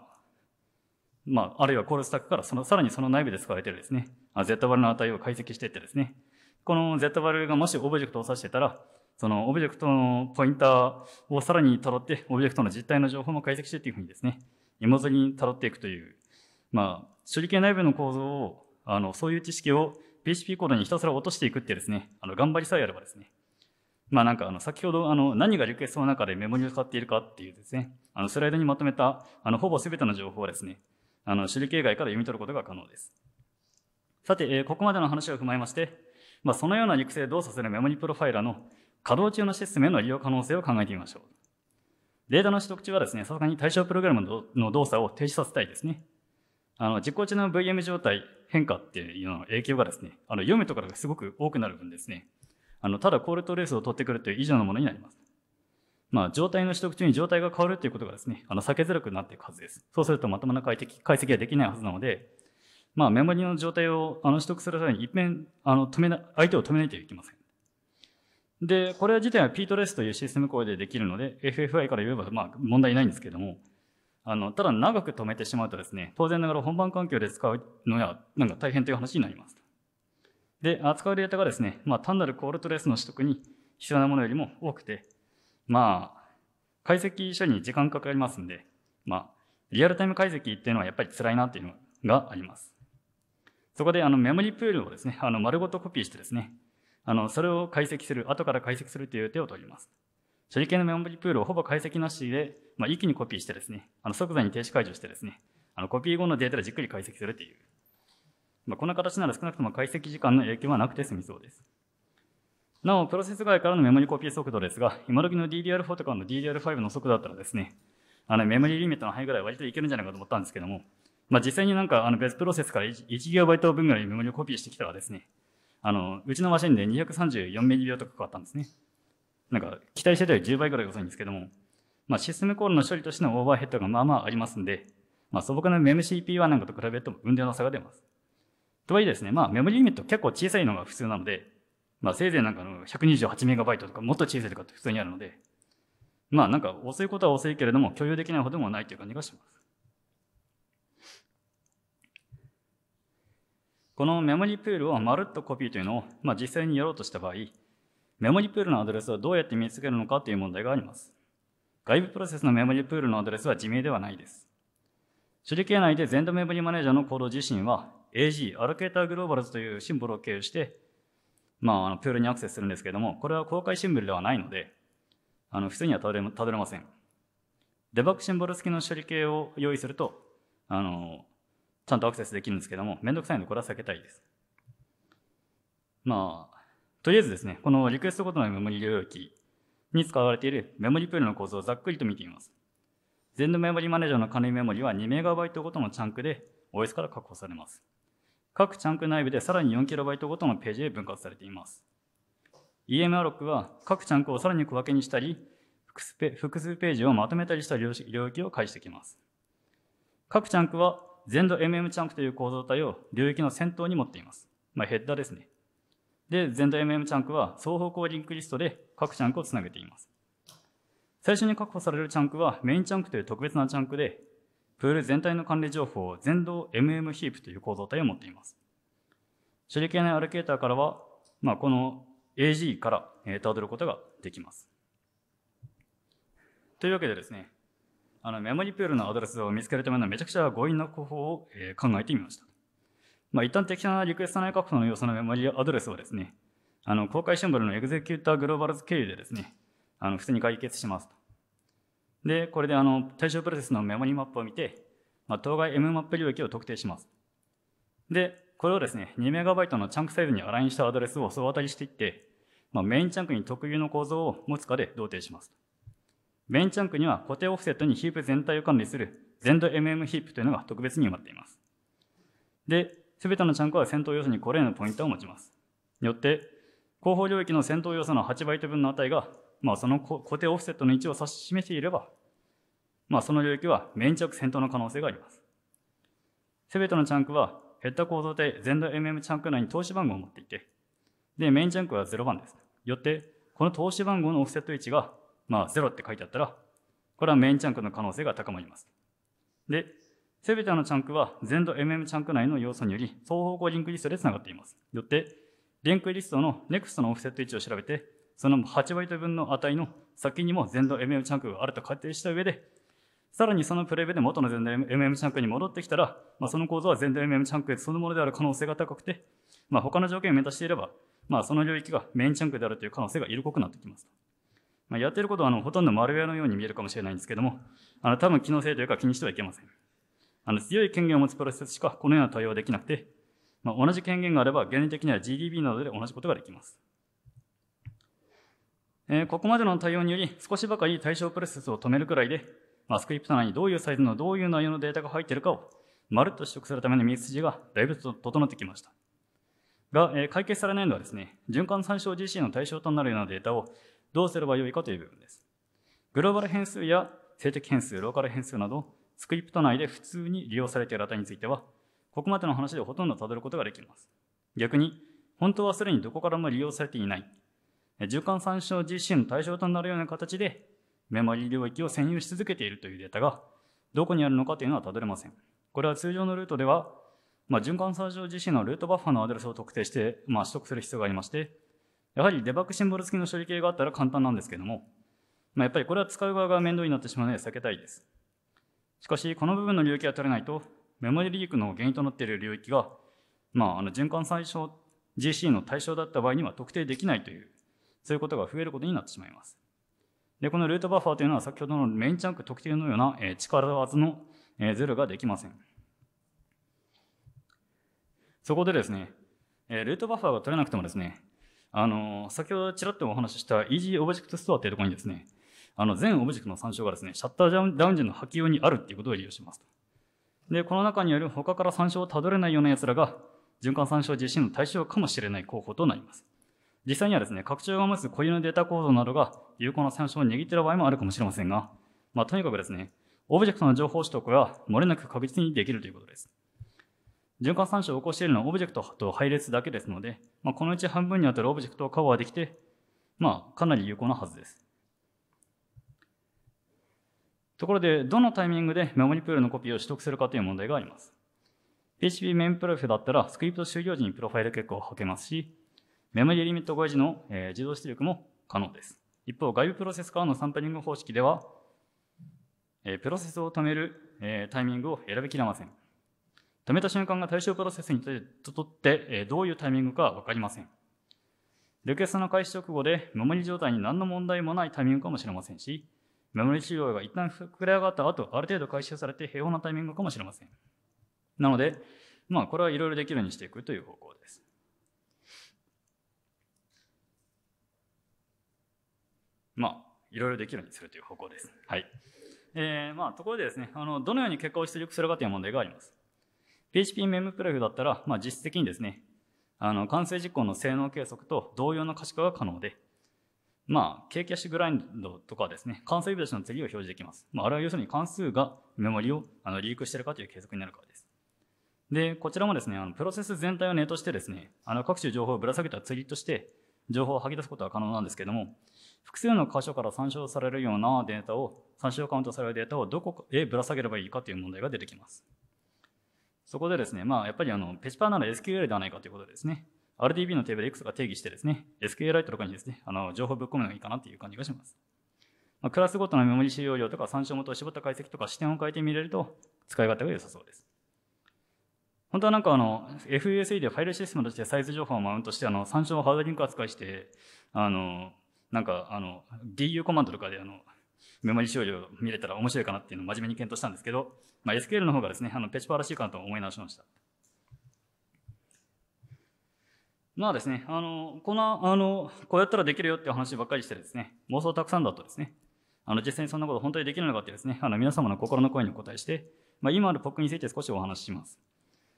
まあ、あるいはコールスタックからその、さらにその内部で使われてるですね、Z バルの値を解析していってですね、この Z バルがもしオブジェクトを指してたら、そのオブジェクトのポインターをさらにたどって、オブジェクトの実態の情報も解析してっていうふうにですね、芋づりにどっていくという、まあ、処理系内部の構造を、あの、そういう知識を PHP コードにひたすら落としていくってですね、あの、頑張りさえあればですね、まあなんかあの、先ほどあの、何がリクエストの中でメモリを使っているかっていうですね、あの、スライドにまとめた、あの、ほぼ全ての情報はですね、あの、手裏系外から読み取ることが可能です。さて、えー、ここまでの話を踏まえまして、まあ、そのような育成を動作するメモリプロファイラーの稼働中のシステムへの利用可能性を考えてみましょう。データの取得中はですね、さすがに対象プログラムの動作を停止させたいですね。あの、実行中の VM 状態変化っていうのの影響がですね、あの、読むところがすごく多くなる分ですね、あの、ただコールトレースを取ってくるという以上のものになります。まあ、状態の取得中に状態が変わるということがですね、あの、避けづらくなっていくはずです。そうするとまともな解析解析ができないはずなので、まあ、メモリの状態をあの取得する際に、一遍、あの、止めな、相手を止めないといけません。で、これ自体は ptrace というシステムコーでできるので、FFI から言えばまあ問題ないんですけども、あの、ただ長く止めてしまうとですね、当然ながら本番環境で使うのや、なんか大変という話になります。で、扱うデータがですね、まあ単なるコールトレースの取得に必要なものよりも多くて、まあ、解析処理に時間かかりますんで、まあ、リアルタイム解析っていうのはやっぱり辛いなっていうのがあります。そこであのメモリプールをですね、あの丸ごとコピーしてですね、あの、それを解析する、後から解析するという手を取ります。処理系のメモリプールをほぼ解析なしで、まあ、一気にコピーしてですね、あの即座に停止解除してですね、あのコピー後のデータでじっくり解析するという。まあ、こんな形なら少なくとも解析時間の影響はなくて済みそうです。なお、プロセス外からのメモリコピー速度ですが、今時の DDR4 とかの DDR5 の速度だったらですね、あのメモリリミットの範囲ぐらい割といけるんじゃないかと思ったんですけども、まあ、実際になんかあの別プロセスから 1GB 分ぐらいメモリをコピーしてきたらですね、あの、うちのマシンで234ミリ秒とかかかったんですね。なんか、期待してたより10倍ぐらい遅いんですけども、まあ、システムコールの処理としてのオーバーヘッドがまあまあありますんで、まあ、素朴な MemCP1 なんかと比べると運転の差が出ます。とはいえですね、まあ、メモリリミット結構小さいのが普通なので、まあ、せいぜいなんかの1 2 8イトとかもっと小さいとかって普通にあるので、まあ、なんか遅いことは遅いけれども、共有できないほどもないという感じがします。このメモリプールをまるっとコピーというのを、まあ、実際にやろうとした場合、メモリプールのアドレスをどうやって見つけるのかという問題があります。外部プロセスのメモリプールのアドレスは自明ではないです。処理系内で全土メモリマネージャーの行動自身は AG、アロケーターグローバルズというシンボルを経由して、まあ、あのプールにアクセスするんですけれども、これは公開シンボルではないので、あの普通にはたどれたどれません。デバッグシンボル付きの処理系を用意すると、あのちゃんとアクセスできるんですけども、めんどくさいのでこれは避けたいです。まあ、とりあえずですね、このリクエストごとのメモリ領域に使われているメモリプールの構造をざっくりと見てみます。全部メモリマネージャーの管理メモリは 2MB ごとのチャンクで OS から確保されます。各チャンク内部でさらに 4KB ごとのページへ分割されています。EM r ロックは各チャンクをさらに小分けにしたり、複数ページをまとめたりした領域を介してきます。各チャンクは全土 MM チャンクという構造体を領域の先頭に持っています。まあ、ヘッダーですね。で、全土 MM チャンクは双方向リンクリストで各チャンクをつなげています。最初に確保されるチャンクはメインチャンクという特別なチャンクで、プール全体の管理情報を全道 MM ヒープという構造体を持っています。処理系のアルケーターからは、まあ、この AG から、えー、辿ることができます。というわけでですね、あのメモリプールのアドレスを見つけるためのめちゃくちゃ強引な方法を、え考えてみました。まあ、一旦適当なリクエスト内確保の要素のメモリアドレスをですね、あの公開シンボルのエグゼキューターグローバルズ経由でですね、あの普通に解決しますと。で、これであの対象プロセスのメモリマップを見て、まあ、当該 M マップ領域を特定します。で、これをですね、2MB のチャンクサイズにアラインしたアドレスを総当たりしていって、まあ、メインチャンクに特有の構造を持つかで同定します。メインチャンクには固定オフセットにヒープ全体を管理する全土 m m ヒープというのが特別に埋まっています。で、すべてのチャンクは戦闘要素にこれらのポイントを持ちます。よって、後方領域の戦闘要素の8バイト分の値が、まあ、その固定オフセットの位置を指し示していれば、まあ、その領域はメインチャンク戦闘の可能性があります。すべてのチャンクはヘッダ構造体全土 m m チャンク内に投資番号を持っていて、で、メインチャンクは0番です。よって、この投資番号のオフセット位置がまあ、ロって書いてあったら、これはメインチャンクの可能性が高まります。で、すべてのチャンクは全土 MM チャンク内の要素により双方向リンクリストで繋がっています。よって、リンクリストの NEXT のオフセット位置を調べて、その8バイト分の値の先にも全土 MM チャンクがあると仮定した上で、さらにそのプレイベで元の全土 MM チャンクに戻ってきたら、まあ、その構造は全土 MM チャンクそのものである可能性が高くて、まあ、他の条件を満たしていれば、まあ、その領域がメインチャンクであるという可能性が色濃くなってきます。まあ、やってることはあのほとんど丸屋のように見えるかもしれないんですけども、あの多分機能性というか気にしてはいけません。あの強い権限を持つプロセスしかこのような対応できなくて、まあ、同じ権限があれば原理的には GDB などで同じことができます。えー、ここまでの対応により少しばかり対象プロセスを止めるくらいで、まあ、スクリプト内にどういうサイズのどういう内容のデータが入っているかをまるっと取得するための道筋がだいぶ整ってきました。が、えー、解決されないのはですね、循環参照 GC の対象となるようなデータをどうすればよいかという部分です。グローバル変数や性的変数、ローカル変数など、スクリプト内で普通に利用されている値については、ここまでの話でほとんどたどることができます。逆に、本当はすでにどこからも利用されていない、循環参照自身の対象となるような形で、メモリー領域を占有し続けているというデータが、どこにあるのかというのはたどれません。これは通常のルートでは、まあ、循環参照自身のルートバッファのアドレスを特定して、まあ、取得する必要がありまして、やはりデバッグシンボル付きの処理系があったら簡単なんですけども、まあ、やっぱりこれは使う側が面倒になってしまうので避けたいです。しかし、この部分の領域が取れないと、メモリリークの原因となっている領域が、まあ、あの循環最小 GC の対象だった場合には特定できないという、そういうことが増えることになってしまいます。で、このルートバッファーというのは先ほどのメインチャンク特定のような、えー、力技の、えゼロができません。そこでですね、えルートバッファーが取れなくてもですね、あの、先ほどちらっとお話しした Easy Object Store というところにですね、あの、全オブジェクトの参照がですね、シャッターダウン時の波及用にあるっていうことを利用しますで、この中による他から参照をたどれないような奴らが、循環参照実施の対象かもしれない候補となります。実際にはですね、拡張が持つ固有のデータ構造などが有効な参照を握っている場合もあるかもしれませんが、まあ、とにかくですね、オブジェクトの情報取得が漏れなく確実にできるということです。循環参照を起こしているのはオブジェクトと配列だけですので、まあ、このうち半分に当たるオブジェクトをカバーできて、まあ、かなり有効なはずです。ところで、どのタイミングでメモリプールのコピーを取得するかという問題があります。PHP メインプロフだったら、スクリプト終了時にプロファイル結果をかけますし、メモリリミット5時の、えー、自動出力も可能です。一方、外部プロセスからのサンプリング方式では、えー、プロセスを止める、えー、タイミングを選びきれません。止めた瞬間が対象プロセスにとって、えどういうタイミングかは分かりません。リクエストの開始直後で、メモリ状態に何の問題もないタイミングかもしれませんし、メモリ使用が一旦膨れ上がった後、ある程度回収されて平凡なタイミングかもしれません。なので、まあ、これはいろいろできるようにしていくという方向です。まあ、いろいろできるようにするという方向です。はい。えー、まあ、ところでですね、あの、どのように結果を出力するかという問題があります。PHP メムプレフだったら、まあ、実質的にですね、あの、完成実行の性能計測と同様の可視化が可能で、まあ、ケキャッシュグラインドとかですね、関数呼び出しの次を表示できます。まあ、あれは要するに関数がメモリをあのリークしてるかという計測になるからです。で、こちらもですね、あのプロセス全体をネットしてですね、あの各種情報をぶら下げたツイートして、情報を吐き出すことは可能なんですけども、複数の箇所から参照されるようなデータを、参照カウントされるデータをどこへぶら下げればいいかという問題が出てきます。そこでですね、まあ、やっぱりあの、ペチパーなら SQL ではないかということですね。RDB のテーブル X が定義してですね、SQLite とかにですね、あの、情報ぶっ込むのがいいかなっていう感じがします。まあ、クラスごとのメモリ使用量とか参照元を絞った解析とか視点を変えてみれると、使い勝手が良さそうです。本当はなんかあの、FUSE でファイルシステムとしてサイズ情報をマウントして、あの、参照をハードリンク扱いして、あの、なんかあの、DU コマンドとかであの、メモリ処理を見れたら面白いかなっていうのを真面目に検討したんですけど、まあ、SQL の方がですね、あのペチパーらしいかなと思い直しました。まあですね、あの、この、あの、こうやったらできるよって話ばっかりしてですね、妄想たくさんだとですね、あの、実際にそんなこと本当にできるのかってですね、あの、皆様の心の声にお答えして、まあ、今ある POC について少しお話しします。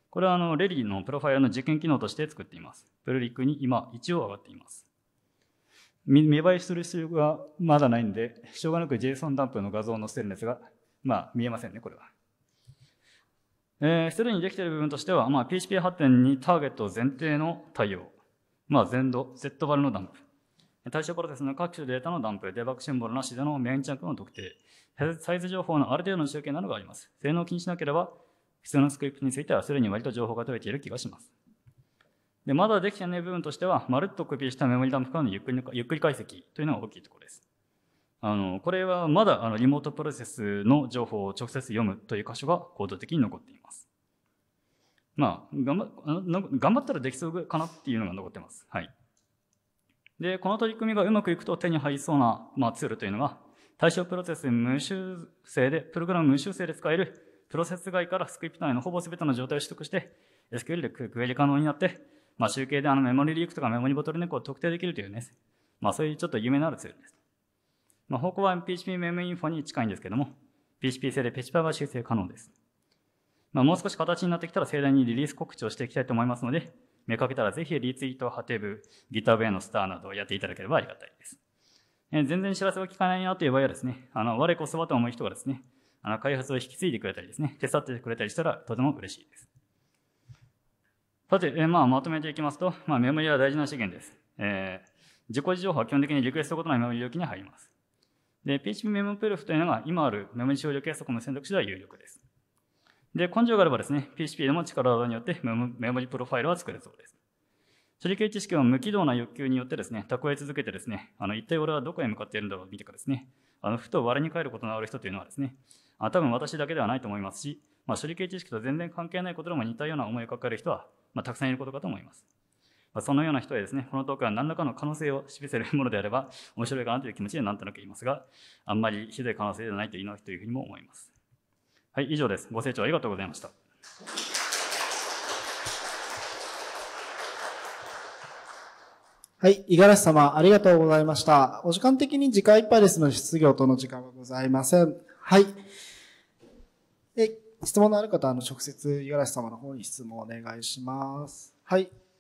これはあの、レリーのプロファイルの実験機能として作っています。プルリックに今一応上がっています。見栄えする必要がまだないんで、しょうがなく JSON ダンプの画像を載せてるんですが、まあ見えませんね、これは。えー、すでにできている部分としては、まあ、PHP 発展にターゲット前提の対応。まあ、全土、Z バルのダンプ。対象プロセスの各種データのダンプ、デバッグシンボルなしでのメインチャンクの特定、サイズ情報のある程度の集計などがあります。性能を気にしなければ、必要なスクリプトについてはすでに割と情報が取れている気がします。で、まだできてない部分としては、まるっとコピーしたメモリダンプからのゆっくりゆっくり解析というのが大きいところです。あの、これはまだあのリモートプロセスの情報を直接読むという箇所が行動的に残っています。まあ、頑張頑張ったらできそうかなっていうのが残ってます。はい。で、この取り組みがうまくいくと手に入りそうな、まあ、ツールというのが、対象プロセス無修正で、プログラム無修正で使える、プロセス外からスクリプト内のほぼ全ての状態を取得して、SQL でクエリ可能になって、まあ、集計であのメモリリークとかメモリボトルネックを特定できるというね、まあ、そういうちょっと夢のあるツールです。まあ、方向は PHP メモインフォに近いんですけども、PHP 製でペチパは修正可能です。まあ、もう少し形になってきたら盛大にリリース告知をしていきたいと思いますので、見かけたらぜひリツイート、ハテブ、GitHub へのスターなどをやっていただければありがたいです。え全然知らせを聞かないなという場合はですね、あの、我こそはと思う人がですね、あの、開発を引き継いでくれたりですね、手伝ってくれたりしたらとても嬉しいです。さて、えー、まあ、まとめていきますと、まあ、メモリは大事な資源です。えー、自己事情報は基本的にリクエストごとのメモリ領域に入ります。で、PHP メモプルフというのが今あるメモリ使用量計測の選択肢では有力です。で、根性があればですね、PHP でも力によってメモリプロファイルは作れそうです。処理系知識は無軌道な欲求によってですね、蓄え続けてですね、あの、一体俺はどこへ向かっているんだろう見てかですね、あの、ふと我に返ることのある人というのはですね、あ多分私だけではないと思いますし、まあ、処理系知識と全然関係ないことでも似たような思いを抱える人はまあ、たくさんいることかと思います。まあ、そのような人へですね、このトークは何らかの可能性を示せるものであれば面白いかなという気持ちでなんとなく言いますが、あんまりひどい可能性ではないといいなというふうにも思います。はい、以上です。ご清聴ありがとうございました。はい。五十嵐様、ありがとうございました。お時間的に時間いっぱいですので、失業との時間はございません。はい。え質問のある方は、あの、直接、五十嵐様の方に質問をお願いします。はい。